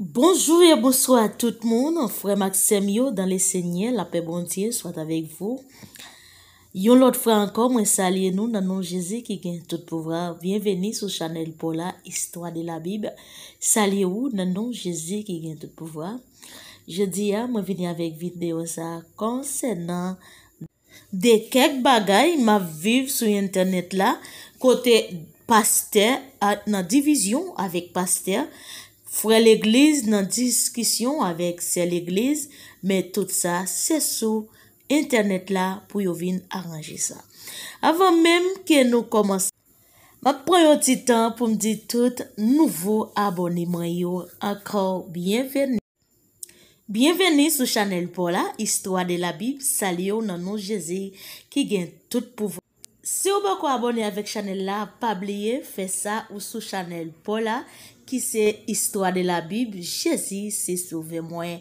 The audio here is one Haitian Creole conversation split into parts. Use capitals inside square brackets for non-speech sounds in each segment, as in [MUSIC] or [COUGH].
Bonjour et bonsoir tout le monde, Frère Maximio dans les Seigneurs, la paix bontiè, soit avec vous. Yon lot frère encore, mwen salye nou nanon Jezi qui gagne tout le pouvoir. Bienveni sous chanel Paula, histoire de la Bible. Salye ou nanon Jezi qui gagne tout le pouvoir. Je dis ya, mwen vini avec video sa, concernant de kek bagay ma vive sou internet la, kote pasteur, nan division avek pasteur. Frè l'Eglise nan diskisyon avèk se l'Eglise, mè tout sa, se sou internet la pou yo vin aranje sa. Avèm mèm ke nou komanse, mèk prèyo ti tan pou mdi tout nouvo abonimanyo. Ankor, byenveni. Byenveni sou Chanel Paula, Istwa de la Bib, sali yo nan nou Jezi, ki gen tout pou vò. Se yo bako abonè avèk Chanel la, pabliye, fè sa ou sou Chanel Paula, ki gen tout pou vò. Ki se istwa de la bib, jesi se souve mwen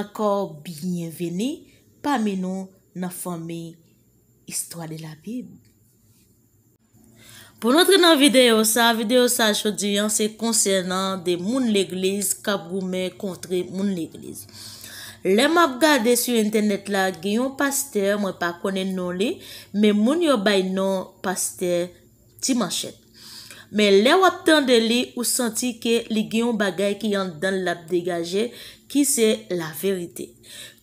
akor byenveni pa menon nan fome istwa de la bib. Po notre nan videyo sa, videyo sa chodiyan se konsernan de moun l'egliz kabroume kontre moun l'egliz. Le map gade sou internet la, genyon paste mwen pa konen non le, men moun yo bay non paste timanshet. Men lè wap tande li ou santi ke li gyon bagay ki yon dan lap degaje ki se la verite.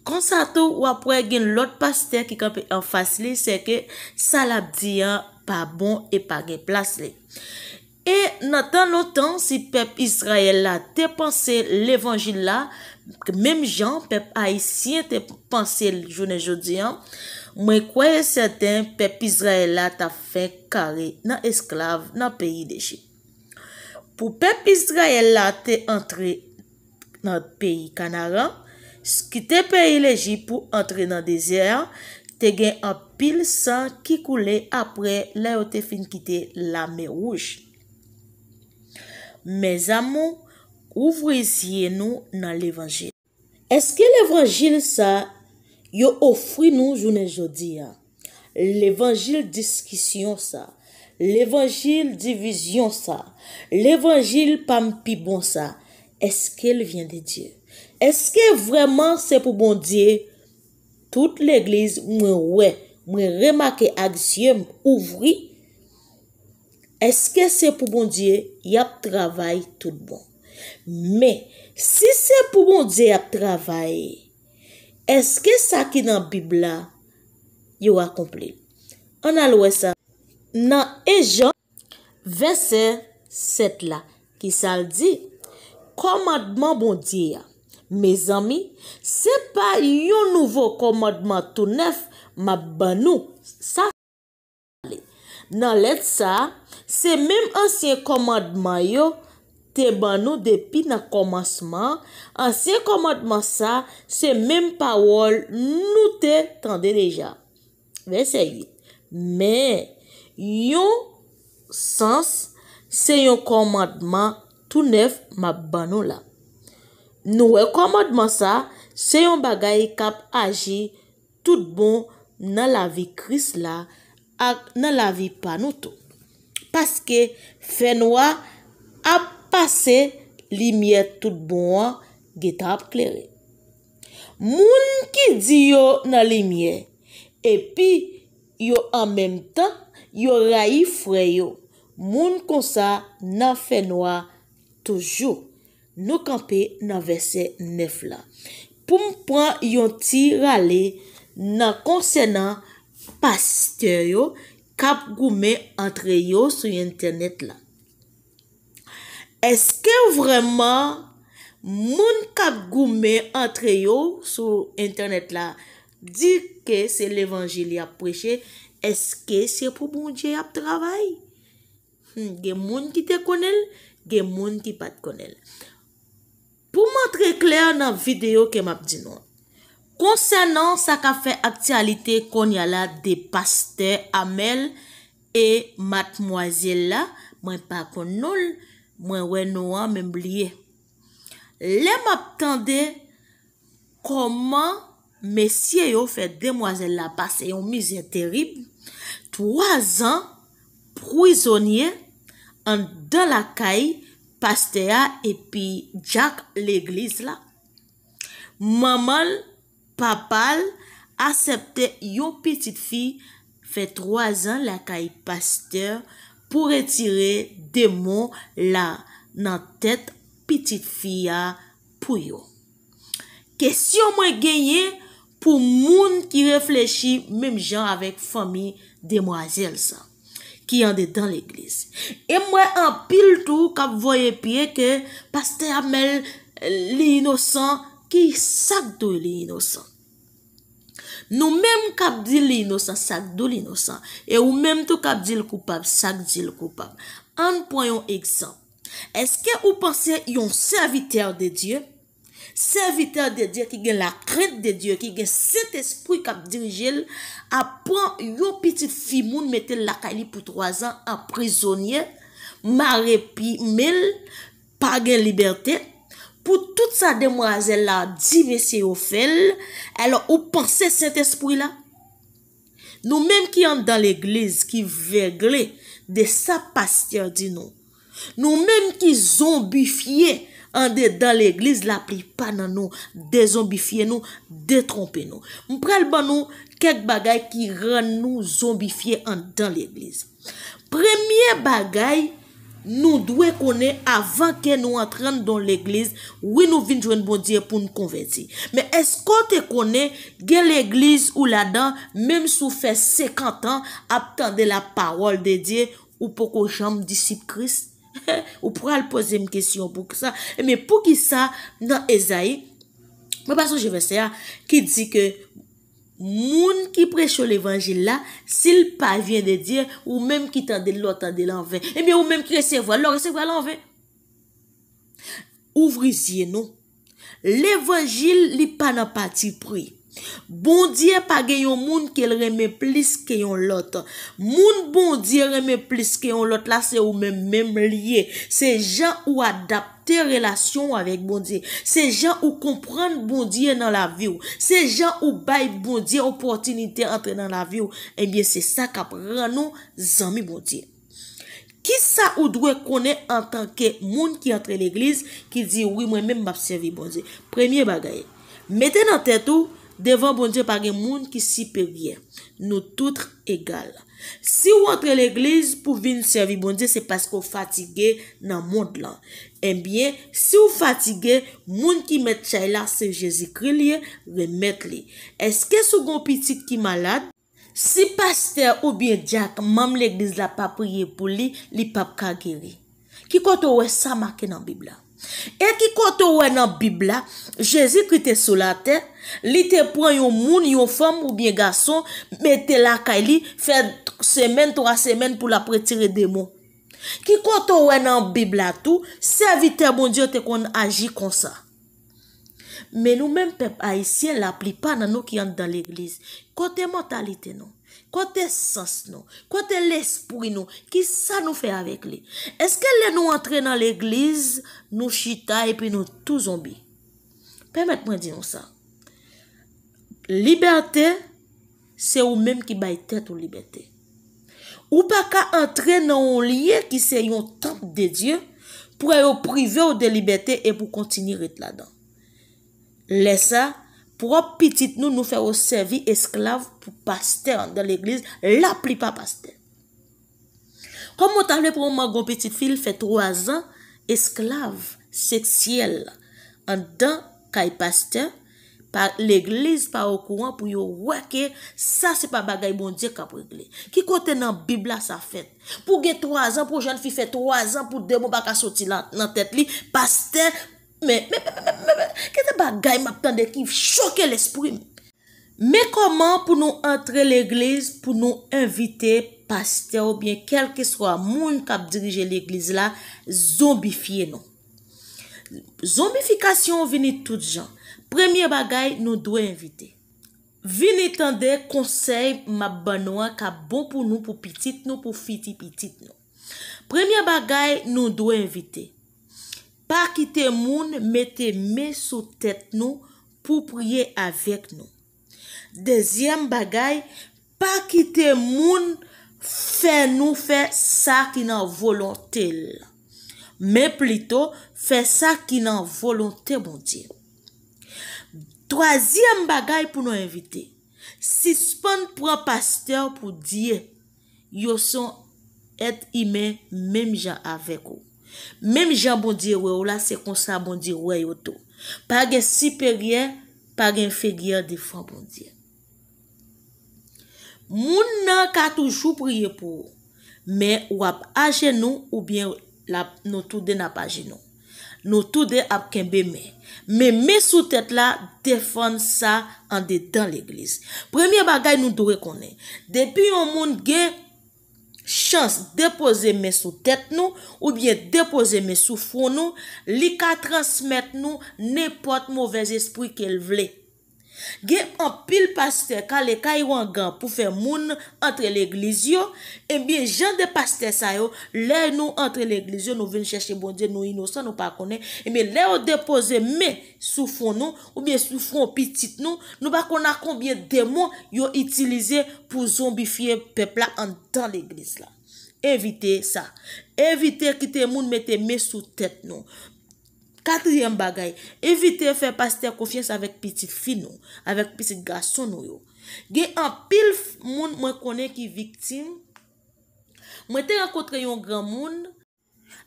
Konsato wap wè gen lòt pastè ki kap enfas li se ke sa lap diyan pa bon e pa ge plas li. E natan notan si pep Israel la te panse l'Evangile la, ke mem jan pep Haitien te panse l'jounen joudiyan, mwen kwaye sèten pep Israel la ta fè kare nan esklav nan peyi deji. Pou pep Israel la te antre nan peyi Kanara, skite peyi leji pou antre nan deziya, te gen apil san ki koule apre la yo te fin kite la me rouj. Me zamo, ouvreziye nou nan levangil. Eske levangil sa, yo ofri nou jounen jodi ya. L'Evangil diskisyon sa, l'Evangil divisyon sa, l'Evangil pam pi bon sa, eske l vyen de Diyo? Eske vreman se pou bon Diyo tout l'Eglise mwen wè, mwen remake ak Diyo mwen ouvri? Eske se pou bon Diyo yap travay tout bon? Me, si se pou bon Diyo yap travay, Eske sa ki nan bib la, yo akomplem? An alwe sa, nan e jan, ve se set la. Ki sal di, komadman bon di ya. Me zami, se pa yon nouvo komadman tou nef, ma banou. Sa sa, nan let sa, se menm ansyen komadman yo, te ban nou depi nan komanseman, an se komanman sa, se menm pawol, nou te tande reja. Ve se yi. Men, yon sans, se yon komanman tou nef map ban nou la. Nou we komanman sa, se yon bagay kap aji tout bon nan la vi kris la ak nan la vi pan nou tou. Paske fen wap ap Pase, limye tout bon an, get ap kleren. Moun ki di yo nan limye, epi yo an menm tan, yo rayi fre yo. Moun konsa nan fenoa toujou. Nou kanpe nan verse 9 la. Poum pran yon ti rale nan konsena paske yo kap goume antre yo sou internet la. Eske vreman moun kap goume antre yo sou internet la di ke se l'evangeli ap preche? Eske se pou moun je ap travay? Hmm, ge moun ki te konel, ge moun ki pat konel. Pou man tre kler nan videyo ke map di nou. Konsenan sa ka fe aktialite kon yala de paste amel e matmwazela mwen pa konol. mwen wè nou an mèm liye. Lè m ap tende, koman mesye yo fè demwazèl la bas, se yon mizè terib, twaz an, prizonye, an dan la kay, paste ya, epi jak l'eglis la. Maman, papal, asepte yon pitit fi, fè twaz an la kay, paste ya, pou retire demon la nan tet pitit fiya pou yo. Kè syon mwen genye pou moun ki reflechi mèm jan avèk fami demoiselle sa, ki yande dan l'eglise. E mwen an pil tou kap voye pie ke paste amel euh, li inosan ki sak do li inosan. Nou menm kap di li inosan, sak do li inosan. E ou menm tou kap di li koupap, sak di li koupap. An pwoyon egzan. Eske ou panse yon serviteur de Diyo? Serviteur de Diyo ki gen la kred de Diyo, ki gen set espri kap dirijel, apwen yon pitit fi moun metel lakay li pou 3 an aprizonye, mare pi mel, pa gen liberte, pou tout sa demwazel la divese yo fel, ela ou panse set espri la. Nou menm ki an dan l'eglize ki vegle de sa pastyer di nou. Nou menm ki zombifye an de dan l'eglize la pri pa nan nou, dezombifye nou, detrompe nou. Mprel ban nou kek bagay ki ran nou zombifye an dan l'eglize. Premye bagay, nou dwe kone avan ke nou entran don l'eglize, wè nou vin jwen bon diye pou nou konverti. Mè es kon te kone gen l'eglize ou la dan, mèm sou fè 50 an, aptande la parol de diye, ou pou kou chanm disip kris? [LAUGHS] Ou pou al pose m kesyon pou ki sa? E mè pou ki sa, nan Ezaï, mè pasou jè ve se ya, ki di ke, Moun ki precho l'evangil la, sil pa vyen de diye ou menm ki tande lò tande l'anven. E mi ou menm ki resevo lò, resevo l'anven. Ouvriziye nou. L'evangil li pa nan pati pri. Bon diye pa gen yon moun ke l reme plis ke yon lot. Moun bon diye reme plis ke yon lot la se ou menm menm liye. Se jan ou adap. Te relasyon avèk bondye. Se jan ou kompran bondye nan la viw. Se jan ou bay bondye opotinite antre nan la viw. Ebyen se sa ka pranon zami bondye. Ki sa ou dwe konen an tanke moun ki antre l'eglise ki di wè mwen mèm m'abservi bondye. Premye bagaye. Meten nan tètou devan bondye par gen moun ki sipevye. Nou toutre egal. Si ou antre l'eglize pou vin servibonde, se paske ou fatige nan moun lan. Enbyen, eh si ou fatige, moun ki met chay la, se Jezikri li, remet li. Eske sou goun pitit ki malad? Si paste ou bie djak, mam l'eglize la pa priye pou li, li pap ka geri. Ki koto we sa make nan bibla. E ki koto wè nan bib la, jèzi ki te sou la te, li te pran yon moun, yon fèm ou byen gason, mette la ka li, fè semen, trwa semen pou la pretire bon de moun. Ki koto wè nan bib la tou, servite moun diyo te kon agi kon sa. Men nou men pep aisyen la plipan nan nou ki yon dan l'eglize. Kote mortalite nou. Kote sas nou, kote l'espri nou, ki sa nou fe avèk li? Eske le nou antre nan l'eglize, nou chita epi nou tou zombi? Pèmet mwen diyon sa. Liberté, se ou mèm ki bay tèt ou liberté. Ou pa ka antre nan ou liye ki se yon tank de diyon, pou ay ou prive ou de liberté epi pou kontinir et la dan. Lèsa... pou wap pitit nou nou fè ou servi esklav pou paste an dan l'eglize, la pli pa paste. Kou mwot an lè pou mwa gwo pitit fil fè troazan, esklav, seksyel, an dan kaj paste, l'eglize pa ou kouan pou yo wakè, sa se pa bagay mwondye kap wakè. Ki kote nan bib la sa fèt. Pou gen troazan, pou jen fi fè troazan, pou demou baka soti nan tèt li, paste, Mè kè te bagay map tan de ki chokè l'esprim Mè koman pou nou antre l'eglize pou nou invite Paste ou bien kelke so a moun kap dirije l'eglize la Zombifiye nou Zombifikasyon vini tout jan Premye bagay nou doye invite Vini tan de konsey map ba nou a kap bon pou nou Pou piti nou, pou fiti piti nou Premye bagay nou doye invite Pa kite moun, mette me sou tet nou pou priye avek nou. Dezyem bagay, pa kite moun, fe nou fe sa ki nan volontel. Me plito, fe sa ki nan volontel moun diye. Dwazyem bagay pou nou evite. Sispon pou an pasteur pou diye, yo son et ime mem jan avek ou. Mèm jan bondye wè ou la, se konsa bondye wè ou tou. Pagè sipèryè, pagè mfègyè di fò bondye. Moun nan ka toujou priye pou ou. Mè wap ajen nou ou bien nou tou de nap ajen nou. Nou tou de ap kenbe mè. Mè mè sou tèt la, defon sa an de dan l'eglise. Premye bagay nou do rekonè. Depi yon moun gen... Chans depoze men sou tet nou ou bien depoze men sou fon nou li ka transmit nou nepot mouvez espri ke l vle. Gen an pil paste ka le kay wangan pou fe moun entre l'egliz yo, e bie jan de paste sa yo, lè nou entre l'egliz yo nou ven chèche bondye nou inosan nou pa konen, e bie lè ou depose mè soufron nou, ou bie soufron pitit nou, nou ba konan konbien demon yo itilize pou zombifiye pepla an tan l'egliz la. Evite sa. Evite kite moun mette mè sou tèt nou. Katriyem bagay, evite fè pastè konfyes avèk piti finou, avèk piti gasonou yo. Gen an pil moun mwen kone ki viktim, mwen te rakotre yon gran moun,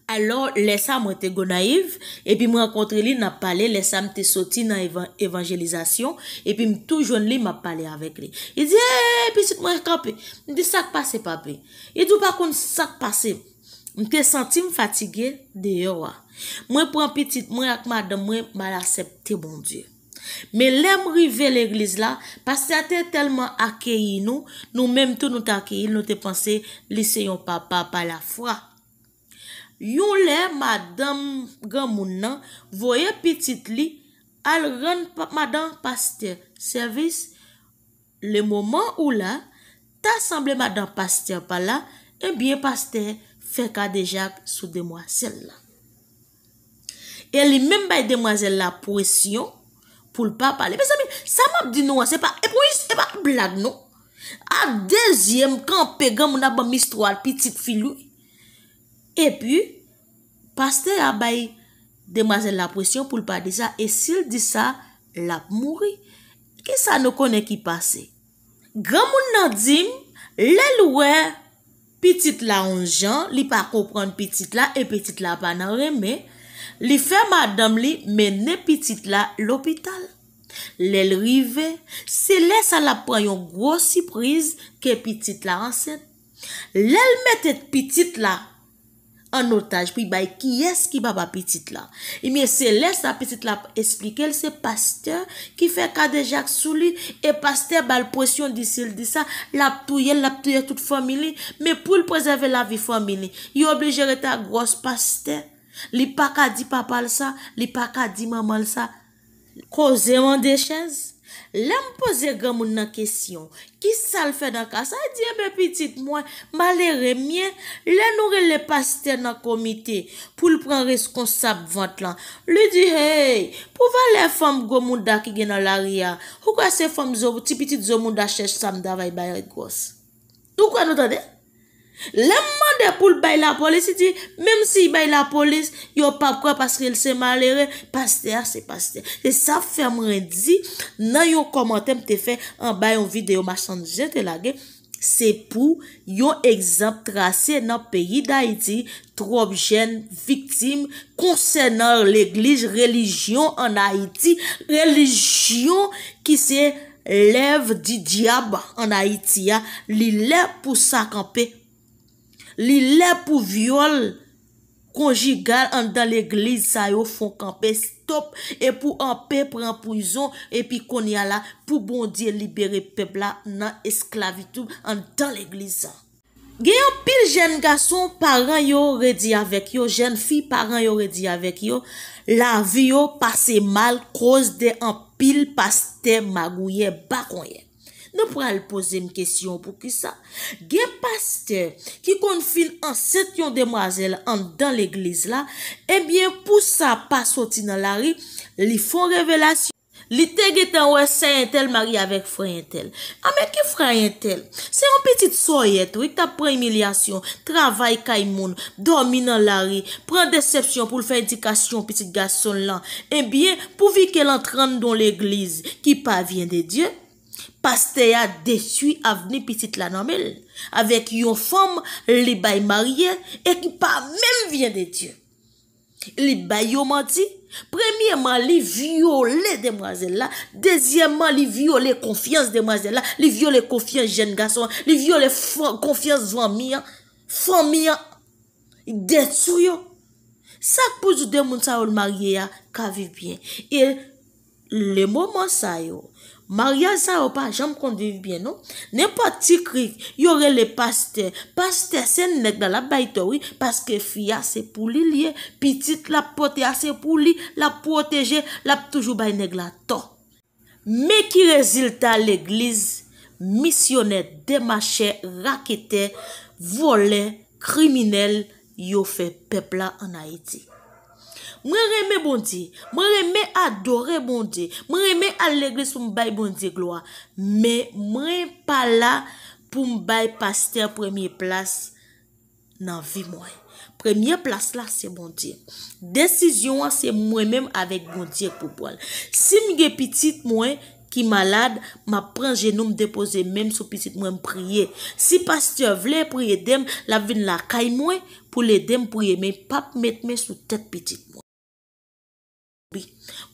alò lè sa mwen te go naiv, epi mwen rakotre li nan pale, lè sa mwen te soti nan evanjelizasyon, epi mwen toujoun li nan pale avèk li. E diye, epi si mwen rakotre, mwen di sak pase pape, e diyo bakon sak pase pape. M te sentim fatige de yo wa. Mwen pran pitit, mwen ak madam, mwen mal asep te bon die. Me lem rive l'eglise la, pastya te telman akeyi nou, nou menm tou nou te akeyi, nou te panse lise yon papa pa la fwa. Yon le, madame gamoun nan, voye pitit li, al ren madame pastya, servis le moman ou la, ta asemble madame pastya pa la, e eh biye pastya, Fèk a deja sou demoiselle la. E li men bay demoiselle la presyon pou l pa pale. Pè sa mèm, sa mèm di nou an, se pa, e pou is, e pa, blag nou. A dezyem, kan pe, gèm ou nan ban mistou al, pitit filou. E pi, paste a bay demoiselle la presyon pou l pa pale. E si l di sa, la mouri. Ki sa nou konen ki pase? Gèm ou nan dim, lèl ouèl. Pitit la on jan, li pa kopran pitit la e pitit la pa nan reme, li fe madam li mene pitit la lopital. Lel rive, se lesa la pran yon gwo si priz ke pitit la ansen. Lel metet pitit la, An notaj pou y bay ki yes ki baba petit la. E miye se les apetit la esplike. El se pasteur ki fe kade jak sou li. E pasteur bal posyon di sel di sa. Lap tou yel, lap tou yel tout familie. Me pou l preseve la vi familie. Yo oblige re ta gross pasteur. Li pa ka di papa l sa. Li pa ka di mama l sa. Kozean de chenze. Le mpoze gwa moun nan kesyon, ki sal fe nan kasa, e diye mwen pitit mwen, ma le remyen, le noure le paste nan komite pou l pran reskonsap vant lan. Le di hey, pou va le fam gwa moun da ki gen nan l ariya, hou kwa se fam zobou ti pitit zobou moun da chesh sam davay bayre gos. Tou kwa nou tade? Lemman de pou l bay la polis iti Mem si bay la polis Yo pa kwa paske il se malere Pastè a se pastè E sa femre di Nan yon komantem te fe An bay yon video masan jete lage Se pou yon ekzamp trase Nan peyi da iti Trop jen, viktim Konsenor, leglij, relijyon An a iti Relijyon ki se lev Di diab an a iti Li lev pou sankanpe Li lè pou viole konjigal an dan l'Eglise sa yo fon kampe stop e pou an pe pre an pouzon e pi kon yala pou bondye libere pepla nan esklavitou an dan l'Eglise sa. Ge yon pil jen gason paran yo redi avek yo, jen fi paran yo redi avek yo, la vi yo pase mal koz de an pil paste magouye bakonye. Nou pral pose m kesyon pou ki sa. Gen pasteur ki konfin an set yon demrazel an dan l'egliz la, e bie pou sa pa soti nan lari, li fon revelasyon. Li te gen tan wè sayen tel mari avèk frayen tel. A mè ki frayen tel? Se yon petit soyet wèk ta pran emilyasyon, travay kaimoun, domi nan lari, pran decepsyon pou l'fè indikasyon petit gason lan, e bie pou vi ke l'antran don l'egliz ki pa vyen de Diyan, Paste ya desui avni pitit la nomel, avek yon fom li baye marye, e ki pa mèm vyen de Diyo. Li baye yo manti, premièman li vyo le demwazè la, dezyèman li vyo le konfians demwazè la, li vyo le konfians jen gason, li vyo le konfians zwan miyan, fon miyan, detuyo. Sak pou zyou demwansa ou l marye ya, ka viv bien, e lopo. Le mouman sa yo, maryan sa yo pa, janm kondiv bien nou, nen pa ti krik, yore le paste, paste sen neg la bay towi, paske fia se pou li liye, pitit la pote se pou li, la proteje, la pou toujou bay neg la to. Me ki rezilta l'egliz, misyonet, demache, rakete, vole, kriminel, yo fe pepla anaydi. Mwen reme bondi, mwen reme adore bondi, mwen reme alegle sou mbay bondi gloa. Me mwen pala pou mbay pasteur premye plas nan vi mwen. Premye plas la se bondi. Desisyon se mwen menm avet bondi ak pou poal. Si mge pitit mwen ki malade, ma pren genoum depoze menm sou pitit mwen priye. Si pasteur vle priye dem, la vin la kay mwen pou le dem priye menm pap met menm sou tet pitit mwen.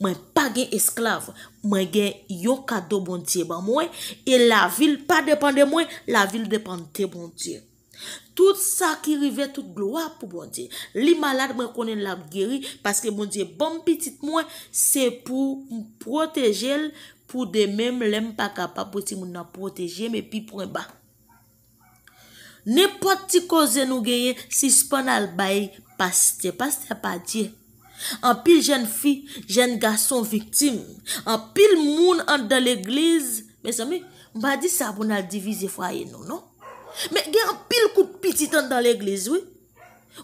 Mwen pa gen esklav, mwen gen yon kado bon die ban mwen E la vil pa depande mwen, la vil depande te bon die Tout sa ki rive tout gloa pou bon die Li malade mwen konen la gery Paske bon die bon pitit mwen Se pou m proteje l Pou de mem lem pa kapa Po ti moun nan proteje me pi pre ba Ne poti kozen nou geye Si jpon al bayi Paske, paske pa die Mwen An pil jen fi, jen gason viktim, an pil moun an dan l'eglize. Mè sa mè, mba di sa pou nan divize fwa yè nou, non? Mè gen an pil kout pitit an dan l'eglize, wè.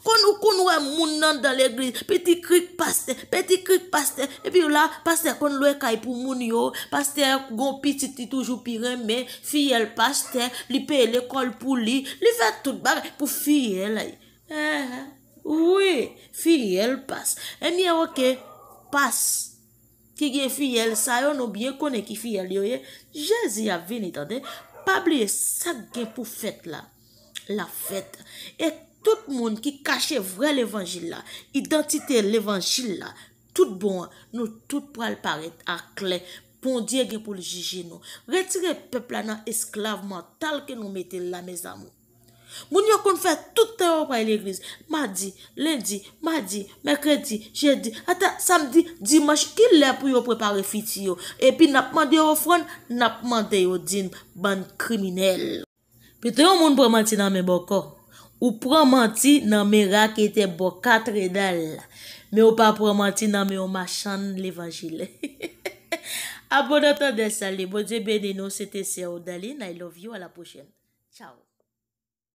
Kon ou kon wè moun nan dan l'eglize, peti krik paste, peti krik paste, epi wè la, paste kon lwè kaj pou moun yo, paste gon pitit ti toujou pi remè, fiyè l'paste, li pe l'ekol pou li, li fè tout bag, pou fiyè lè. Ha eh, ha eh. ha. Ouwe, fiyel pas. E eh nye woke, pas. Ki gen fiyel sa yo, nou bie kone ki fiyel yo ye. Jezi a veni tante, pabliye sak gen pou fèt la. La fèt. E tout moun ki kache vre l'evangil la, identite l'evangil la, tout bon, nou tout pral paret akle, pondye gen pou l'jije nou. Retire pepla nan esklaveman tal ke nou mette la meza mou. Moun yon kon fè tout tè yon pa yon ekriz. Madi, lendi, madi, mekredi, jedi, ata samdi, dimash, kil lè pou yon prepare fiti yon. E pi napman de yon fron, napman de yon din ban kriminell. Pi tè yon moun pramanti nan men bokò. Ou pramanti nan men rak ete bokat redal. Me ou pa pramanti nan men omachan levajile. A bonotan de sali. Bojè bè di nou. Sete se ou [LAUGHS] bon dalin. I love you. A la pochè. Ciao.